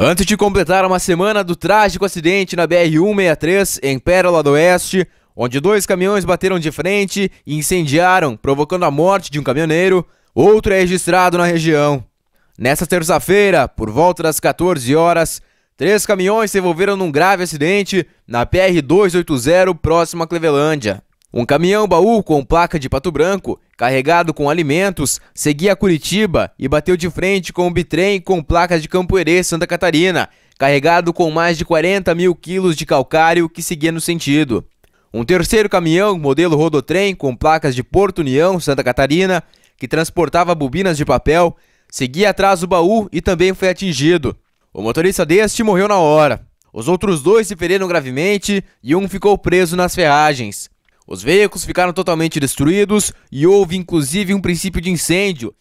Antes de completar uma semana do trágico acidente na BR-163, em Pérola do Oeste, onde dois caminhões bateram de frente e incendiaram, provocando a morte de um caminhoneiro, outro é registrado na região. Nessa terça-feira, por volta das 14 horas, três caminhões se envolveram num grave acidente na PR-280, próximo a Clevelândia. Um caminhão baú com placa de pato branco carregado com alimentos, seguia Curitiba e bateu de frente com o bitrem com placas de Campoerê, Santa Catarina, carregado com mais de 40 mil quilos de calcário que seguia no sentido. Um terceiro caminhão, modelo rodotrem, com placas de Porto União, Santa Catarina, que transportava bobinas de papel, seguia atrás do baú e também foi atingido. O motorista deste morreu na hora. Os outros dois se feriram gravemente e um ficou preso nas ferragens. Os veículos ficaram totalmente destruídos e houve inclusive um princípio de incêndio.